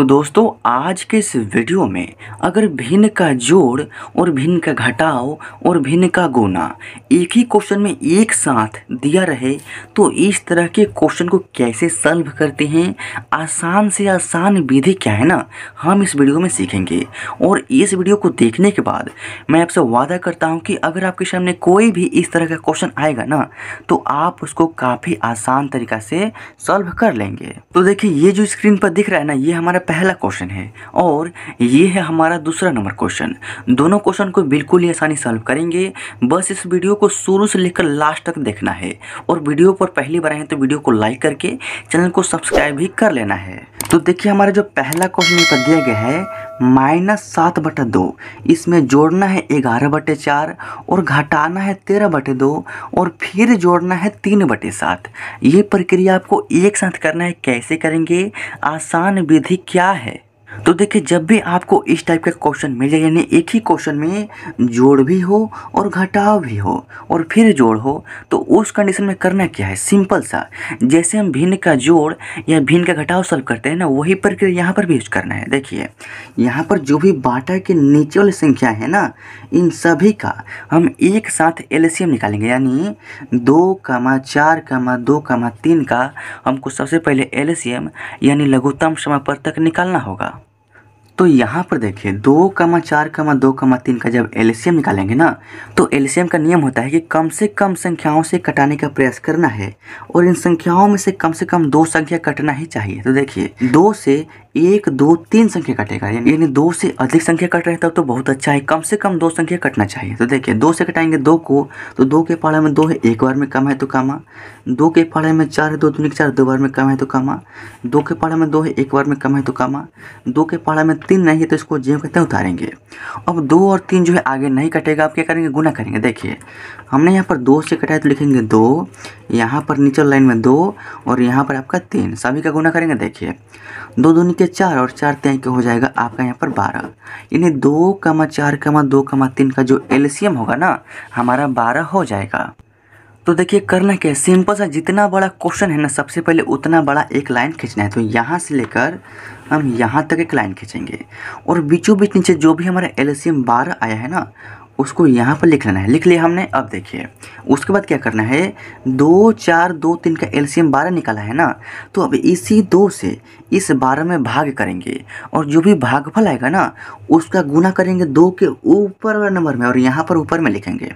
तो दोस्तों आज के इस वीडियो में अगर भिन्न का जोड़ और भिन्न का घटाव और भिन्न का गुना एक ही क्वेश्चन में एक साथ दिया रहे तो इस तरह के क्वेश्चन को कैसे सॉल्व करते हैं आसान से आसान विधि क्या है ना हम इस वीडियो में सीखेंगे और इस वीडियो को देखने के बाद मैं आपसे वादा करता हूँ कि अगर आपके सामने कोई भी इस तरह का क्वेश्चन आएगा ना तो आप उसको काफ़ी आसान तरीका से सॉल्व कर लेंगे तो देखिए ये जो स्क्रीन पर दिख रहा है ना ये हमारा पहला क्वेश्चन है और ये है हमारा दूसरा नंबर क्वेश्चन दोनों क्वेश्चन को बिल्कुल ही आसानी सॉल्व करेंगे बस इस वीडियो को शुरू से लेकर लास्ट तक देखना है और वीडियो पर पहली बार आए तो वीडियो को लाइक करके चैनल को सब्सक्राइब भी कर लेना है तो देखिए हमारा जो पहला क्वेश्चन यहाँ पर दिया गया है माइनस सात बटे दो इसमें जोड़ना है ग्यारह बटे चार और घटाना है तेरह बटे दो और फिर जोड़ना है तीन बटे सात ये प्रक्रिया आपको एक साथ करना है कैसे करेंगे आसान विधि क्या है तो देखिए जब भी आपको इस टाइप का क्वेश्चन मिल जाए यानी एक ही क्वेश्चन में जोड़ भी हो और घटाव भी हो और फिर जोड़ हो तो उस कंडीशन में करना क्या है सिंपल सा जैसे हम भिन्न का जोड़ या भिन्न का घटाव सॉल्व करते हैं ना वही प्रक्रिया यहाँ पर भी यूज करना है देखिए यहाँ पर जो भी बाटा के नीचे वाली संख्या है ना इन सभी का हम एक साथ एल निकालेंगे यानी दो कमा चार कमा दो कमा तीन का हमको सबसे पहले एल यानी लघुत्तम तक निकालना होगा तो यहाँ पर देखिए दो कमा चार कमा दो कमा तीन का जब एलसीएम निकालेंगे ना तो एलसीएम का नियम होता है कि कम से कम संख्याओं से कटाने का प्रयास करना है और इन संख्याओं में से कम से कम दो संख्या कटना ही चाहिए तो देखिए दो से एक दो तीन संख्या कटेगा यानी दो से अधिक संख्या कट रहे तब तो बहुत अच्छा है कम से कम दो संख्या कटना चाहिए तो देखिए दो से कटाएंगे दो को तो दो के पहाड़े में दो है एक बार में कम है तो कामा दो के पहाड़े में चार है दो दूनी चार दो बार में कम है तो कामा दो के पहाड़े में दो है एक बार में कम है तो कामा दो के पहाड़े में तीन नहीं है तो इसको जेब कहते हैं उतारेंगे अब दो और तीन जो है आगे नहीं कटेगा आप क्या करेंगे गुना करेंगे देखिए हमने यहाँ पर दो से कटाए तो लिखेंगे दो यहाँ पर नीचे लाइन में दो और यहाँ पर आपका तीन सभी का गुना करेंगे देखिए दो दूनी के चार और चार तय के हो जाएगा आपका यहाँ पर बारह यानी दो कमा चार कमा दो कमा तीन का जो एलसीएम होगा ना हमारा बारह हो जाएगा तो देखिए करना क्या है सिंपल सा जितना बड़ा क्वेश्चन है ना सबसे पहले उतना बड़ा एक लाइन खींचना है तो यहाँ से लेकर हम यहाँ तक एक लाइन खींचेंगे और बीचों बीच नीचे जो भी हमारा एल सी बारह आया है ना उसको यहाँ पर लिख लेना है लिख लिया हमने अब देखिए उसके बाद क्या करना है दो चार दो तीन का एलसीएम बारह निकाला है ना तो अब इसी दो से इस बारह में भाग करेंगे और जो भी भागफल आएगा ना उसका गुना करेंगे दो के ऊपर नंबर में और यहाँ पर ऊपर में लिखेंगे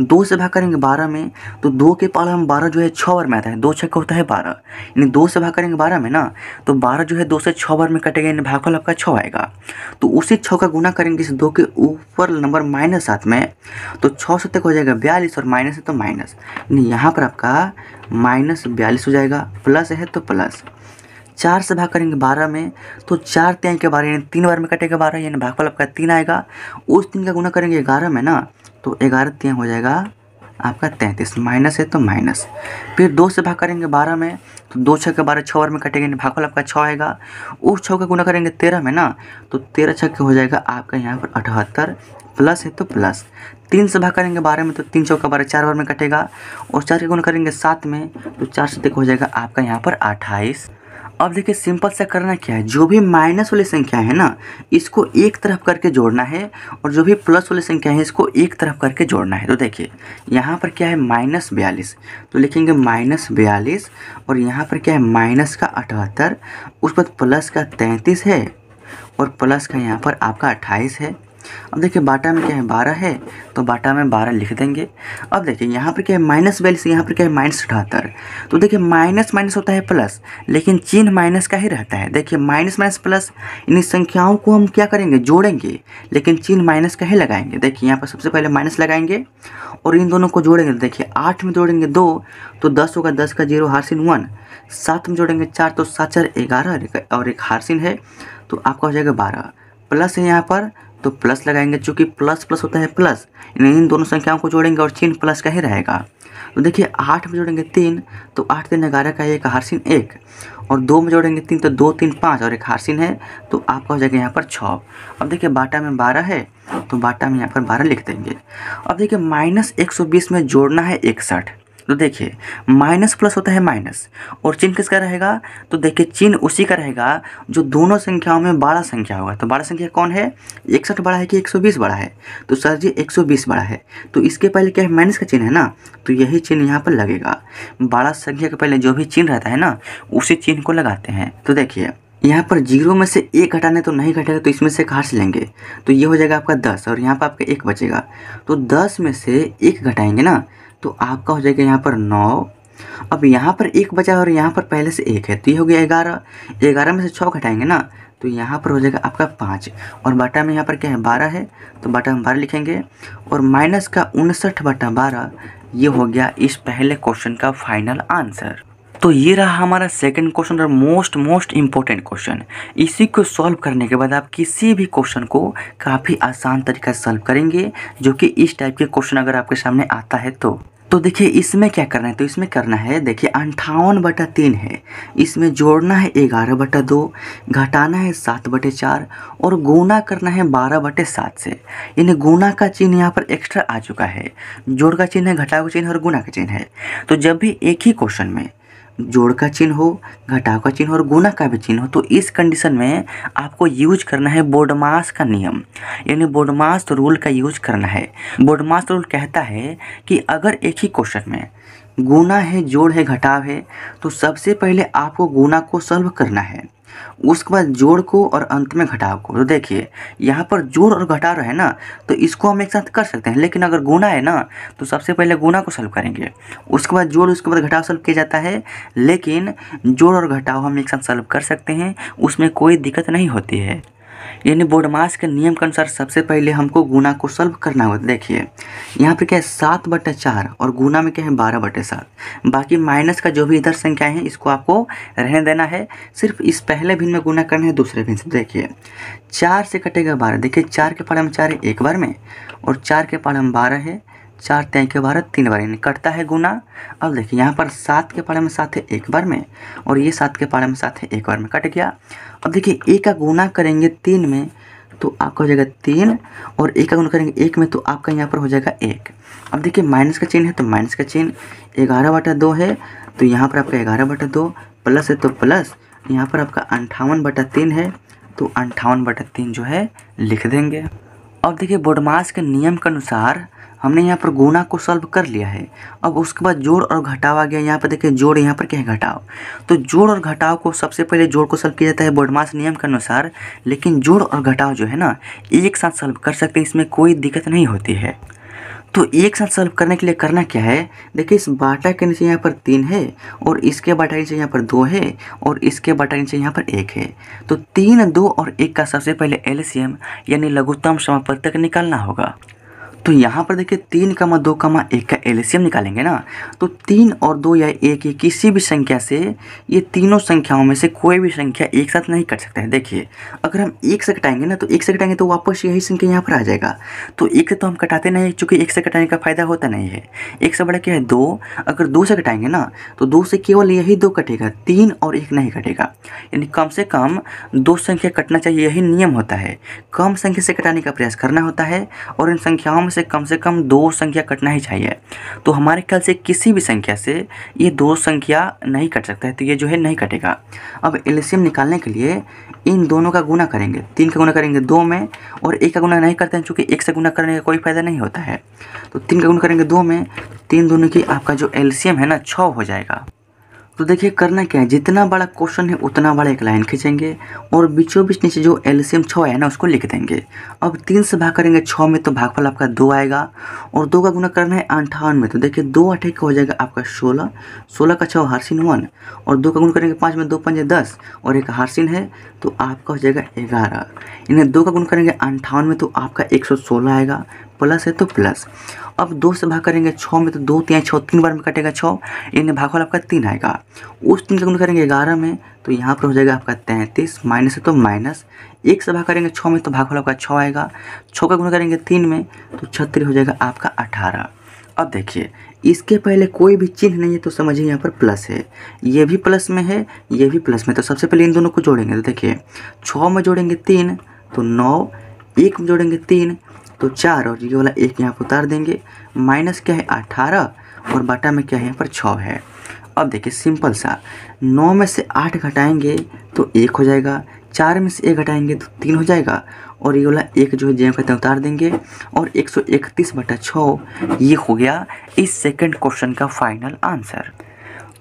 दो से भाग करेंगे बारह में तो दो के पार हम बारह जो है छः बार में आता है दो छः का होता है बारह यानी दो से भाग करेंगे बारह में ना तो बारह जो है दो से छः बार में कटेगा यानी भागफल आपका छः आएगा तो उसी छः का गुना करेंगे इस दो के ऊपर नंबर माइनस सात में तो छः सौ तक हो जाएगा बयालीस और माइनस है तो माइनस यानी यहाँ पर आपका माइनस बयालीस हो जाएगा प्लस है तो प्लस चार से भाग करेंगे बारह में तो चार त्याई के बारह यानी तीन बार में कटेगा बारह यानी भागफल आपका तीन आएगा उस तीन का गुना करेंगे ग्यारह में ना तो ग्यारह तीन हो जाएगा आपका तैंतीस माइनस है तो माइनस फिर दो से भाग करेंगे बारह में तो दो छः के बारह छः और में कटेंगे भागफल आपका छः आएगा उस छः का गुना करेंगे तेरह में ना तो तेरह छः के हो जाएगा आपका यहाँ पर अठहत्तर प्लस है तो प्लस तीन से भाग करेंगे बारह में तो तीन सौ का बारह चार बार में कटेगा और चार के गुना करेंगे सात में तो चार से देखो हो जाएगा आपका यहाँ पर अट्ठाईस अब देखिए सिंपल सा करना क्या है जो भी माइनस वाली संख्या है ना इसको एक तरफ करके जोड़ना है और जो भी प्लस वाली संख्या है इसको एक तरफ करके जोड़ना है तो देखिए यहाँ पर क्या है माइनस बयालीस तो लिखेंगे माइनस बयालीस और यहाँ पर क्या है माइनस का अठहत्तर उस पर प्लस का तैंतीस है और प्लस का यहाँ पर आपका अट्ठाईस है अब देखिए बाटा में क्या है बारह है तो बाटा में बारह लिख देंगे अब देखिए यहाँ पर क्या है माइनस बयालीस यहाँ पर क्या है माइनस अठहत्तर तो देखिए माइनस माइनस होता है प्लस लेकिन चिन्ह माइनस का ही रहता है देखिए माइनस माइनस प्लस इन संख्याओं को हम क्या करेंगे जोड़ेंगे लेकिन चिन्ह माइनस का ही लगाएंगे देखिए यहाँ पर सबसे पहले माइनस लगाएंगे और इन दोनों को जोड़ेंगे तो देखिए आठ में जोड़ेंगे दो तो दस होगा दस का जीरो हारसिन वन सात में जोड़ेंगे चार तो सात चार ग्यारह और एक हारसिन है तो आपका हो जाएगा बारह प्लस है यहाँ पर तो प्लस लगाएंगे चूँकि प्लस प्लस होता है प्लस इन दोनों संख्याओं को जोड़ेंगे और चिन्ह प्लस का ही रहेगा तो देखिए आठ में जोड़ेंगे तीन तो आठ तीन ग्यारह का एक हारसिन एक और दो में जोड़ेंगे तीन तो दो तीन पाँच और एक हारसिन है तो आपका हो जाएगा यहाँ पर छः अब देखिए बाटा में बारह है तो बाटा में यहाँ पर बारह लिख देंगे अब देखिए माइनस एक सौ बीस में जोड़ना है इकसठ तो देखिए माइनस प्लस होता है माइनस और चिन्ह किसका रहेगा तो देखिए चिन्ह उसी का रहेगा जो दोनों संख्याओं में बड़ा संख्या होगा तो बड़ा संख्या कौन है इकसठ बड़ा है कि एक बड़ा है तो सर जी एक बड़ा है तो इसके पहले क्या है माइनस का चिन्ह है ना तो यही चिन्ह यहाँ पर लगेगा बड़ा संख्या के पहले जो भी चिन्ह रहता है ना उसी चिन्ह को लगाते हैं तो देखिए यहाँ पर जीरो में से एक घटाने तो नहीं घटेगा तो इसमें से एक हाथ लेंगे तो ये हो जाएगा आपका दस और यहाँ पर आपका एक बचेगा तो दस में से एक घटाएंगे ना तो आपका हो जाएगा यहाँ पर नौ अब यहाँ पर एक बचा और यहाँ पर पहले से एक है तो ये हो गया ग्यारह ग्यारह में से छः घटाएंगे ना तो यहाँ पर हो जाएगा आपका पाँच और बाटा में यहाँ पर क्या है बारह है तो बाटा में बारह लिखेंगे और माइनस का उनसठ बटा बारह ये हो गया इस पहले क्वेश्चन का फाइनल आंसर तो ये रहा हमारा सेकंड क्वेश्चन और मोस्ट मोस्ट इम्पोर्टेंट क्वेश्चन इसी को सॉल्व करने के बाद आप किसी भी क्वेश्चन को काफ़ी आसान तरीका सॉल्व करेंगे जो कि इस टाइप के क्वेश्चन अगर आपके सामने आता है तो तो देखिए इसमें क्या करना है तो इसमें करना है देखिए अंठावन बटा तीन है इसमें जोड़ना है ग्यारह बटा दो घटाना है सात बटे चार और गुना करना है बारह बटे सात से यानी गुना का चिन्ह यहाँ पर एक्स्ट्रा आ चुका है जोड़ का चिन्ह है घटा का चिन्ह और गुना का चिन्ह है तो जब भी एक ही क्वेश्चन में जोड़ का चिन्ह हो घटाव का चिन्ह हो और गुना का भी चिन्ह हो तो इस कंडीशन में आपको यूज करना है बोडमास का नियम यानी बोडमास रूल का यूज करना है बोडमास रूल कहता है कि अगर एक ही क्वेश्चन में गुना है जोड़ है घटाव है तो सबसे पहले आपको गुना को सॉल्व करना है उसके बाद जोड़ को और अंत में घटाव को तो देखिए यहाँ पर जोड़ और घटाव है ना तो इसको हम एक साथ कर सकते हैं लेकिन अगर गुना है ना तो सबसे पहले गुना को सॉल्व करेंगे उसके बाद जोड़ उसके बाद घटाव सॉल्व किया जाता है लेकिन जोड़ और घटाव हम एक साथ सॉल्व कर सकते हैं उसमें कोई दिक्कत नहीं होती है यानी बोडमास के नियम के अनुसार सबसे पहले हमको गुना को सल्व करना होगा देखिए यहाँ पर क्या है सात बटे चार और गुना में क्या है बारह बटे सात बाकी माइनस का जो भी इधर संख्याएं है इसको आपको रहने देना है सिर्फ इस पहले भिन्न में गुना करना है दूसरे भिन्न से देखिए चार से कटेगा बारह देखिए चार के पढ़ में चार है एक बार में और चार के पढ़ हम बारह है चार तेई के बारह तीन बार यानी कटता है गुना अब देखिए यहाँ पर सात के पारे में सात है एक बार में और ये सात के पारे में सात है एक बार में कट गया अब देखिए एक का गुना करेंगे तीन में तो आपका हो जाएगा तीन और एक का गुना करेंगे एक में तो आपका यहाँ पर हो जाएगा एक अब देखिए माइनस का चिन्ह है तो माइनस का चिन्ह ग्यारह बटा दो है तो यहाँ पर आपका ग्यारह बटा दो प्लस है तो प्लस यहाँ पर आपका अंठावन बटा तीन है तो अंठावन बटा तीन जो है लिख देंगे अब देखिए बोडमास के नियम के अनुसार हमने यहाँ पर गुणा को सॉल्व कर लिया है अब उसके बाद जोड़ और घटाव आ गया यहाँ पर देखिए जोड़ यहाँ पर क्या है घटाव तो जोड़ और घटाव को सबसे पहले जोड़ को सॉल्व किया जाता है बोडमास नियम के अनुसार लेकिन जोड़ और घटाव जो है ना एक साथ सॉल्व कर सकते हैं इसमें कोई दिक्कत नहीं होती है तो एक साथ सॉल्व करने के लिए करना क्या है देखिए इस बाटा के नीचे यहाँ पर तीन है और इसके बाटा के नीचे यहाँ पर दो है और इसके बाटा के नीचे यहाँ पर एक है तो तीन दो और एक का सबसे पहले एलसीएम यानी लघुत्तम समापत्तक निकालना होगा तो यहाँ पर देखिए तीन कमा दो कमा एक का एलसीएम निकालेंगे ना तो तीन और दो या एक ये किसी भी संख्या से ये तीनों संख्याओं में से कोई भी संख्या एक साथ नहीं कट सकते हैं देखिए अगर हम एक से कटाएंगे ना तो एक से कटाएंगे तो वापस यही संख्या यहाँ पर आ जाएगा तो एक से तो हम कटाते नहीं चूँकि एक से कटाने का फ़ायदा होता नहीं है एक से बड़ा क्या है दो अगर दो से कटाएंगे ना तो दो से केवल यही दो कटेगा तीन और एक नहीं कटेगा यानी कम से कम दो संख्या कटना चाहिए यही नियम होता है कम संख्या से कटाने का प्रयास करना होता है और इन संख्याओं में से कम से कम दो संख्या कटना ही चाहिए तो हमारे ख्याल से किसी भी संख्या से ये दो संख्या नहीं कट सकता है तो ये जो है नहीं कटेगा अब एलसीएम निकालने के लिए इन दोनों का गुना करेंगे तीन का गुना करेंगे दो में और एक का गुना नहीं करते हैं चूँकि एक से गुना करने का कोई फ़ायदा नहीं होता है तो तीन का गुना करेंगे दो में तीन दोनों की आपका जो एलसीएम है ना छः हो जाएगा तो देखिए करना क्या है जितना बड़ा क्वेश्चन है उतना बड़ा एक लाइन खींचेंगे और बीचों बीच नीचे जो एलसीएम छः है ना उसको लिख देंगे अब तीन से भाग करेंगे छः में तो भागफल आपका दो आएगा और दो का गुना करना है अंठावन में तो देखिए दो अठे का हो जाएगा आपका सोलह सोलह का छः हारसिन वन और दो का गुना करेंगे पाँच में दो पंजे दस और एक हारसिन है तो आपका हो जाएगा ग्यारह इन्हें दो का गुण करेंगे अंठावन में तो आपका एक सौ सोलह आएगा प्लस है तो प्लस अब दो से भाग करेंगे छः में तो दो तीन छः तीन बार में कटेगा छः इनमें भागफल आपका तीन आएगा उस तीन का गुण करेंगे ग्यारह में तो यहाँ पर हो जाएगा आपका तैंतीस माइनस है तो माइनस एक से भाग करेंगे छः में तो भागफल आपका छः आएगा छः का गुण करेंगे तीन में तो छत्तीस हो जाएगा आपका अठारह अब देखिए इसके पहले कोई भी चिन्ह नहीं है तो समझिए यहाँ पर प्लस है ये भी प्लस में है ये भी प्लस में तो सबसे पहले इन दोनों को जोड़ेंगे तो देखिए छः में जोड़ेंगे तीन तो नौ एक में जोड़ेंगे तीन तो चार और ये वाला एक यहाँ पर उतार देंगे माइनस क्या है अठारह और बाटा में क्या है यहाँ पर छः है अब देखिए सिंपल सा नौ में से आठ घटाएंगे तो एक हो जाएगा चार में से एक घटाएंगे तो तीन हो जाएगा और ये वाला एक जो है जेम कहते हैं उतार देंगे और एक सौ इकतीस बटा छः ये हो गया इस सेकंड क्वेश्चन का फाइनल आंसर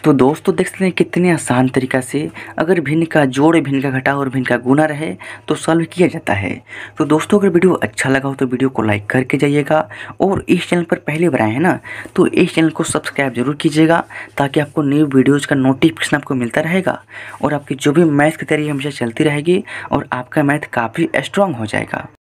तो दोस्तों तो देख सकते हैं कितने आसान तरीका से अगर भिन्न का जोड़ भिन्न का घटा और भिन्न का गुना रहे तो सॉल्व किया जाता है तो दोस्तों अगर वीडियो अच्छा लगा हो तो वीडियो को लाइक करके जाइएगा और इस चैनल पर पहले आए हैं ना तो इस चैनल को सब्सक्राइब जरूर कीजिएगा ताकि आपको न्यू वीडियोज़ का नोटिफिकेशन आपको मिलता रहेगा और आपकी जो भी मैथ की तैयारी हमेशा चलती रहेगी और आपका मैथ काफ़ी स्ट्रांग हो जाएगा